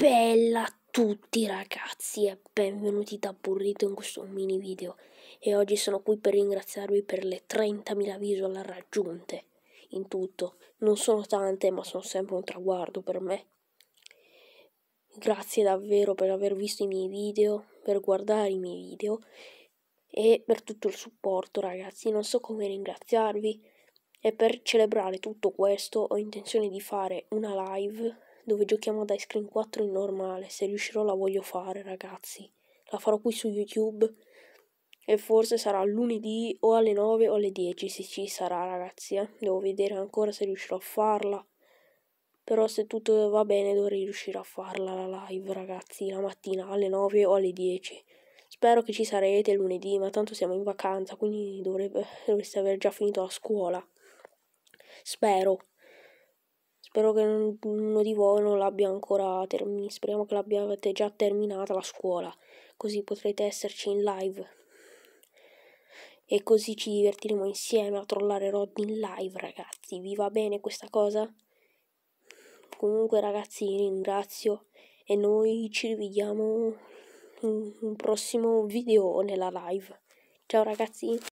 Bella a tutti ragazzi e benvenuti da Burrito in questo mini video e oggi sono qui per ringraziarvi per le 30.000 visual raggiunte in tutto, non sono tante ma sono sempre un traguardo per me. Grazie davvero per aver visto i miei video, per guardare i miei video e per tutto il supporto ragazzi, non so come ringraziarvi e per celebrare tutto questo ho intenzione di fare una live dove giochiamo ad Ice Cream 4 in normale. Se riuscirò la voglio fare, ragazzi. La farò qui su YouTube e forse sarà lunedì o alle 9 o alle 10 se ci sarà, ragazzi. Eh? Devo vedere ancora se riuscirò a farla. Però se tutto va bene dovrei riuscire a farla la live, ragazzi, la mattina alle 9 o alle 10. Spero che ci sarete lunedì, ma tanto siamo in vacanza, quindi dovrebbe, dovreste aver già finito la scuola. Spero. Spero che uno di voi non l'abbia ancora terminata, speriamo che l'abbiate già terminata la scuola, così potrete esserci in live. E così ci divertiremo insieme a trollare Rod in live, ragazzi. Vi va bene questa cosa? Comunque, ragazzi, vi ringrazio e noi ci rivediamo in un prossimo video nella live. Ciao ragazzi!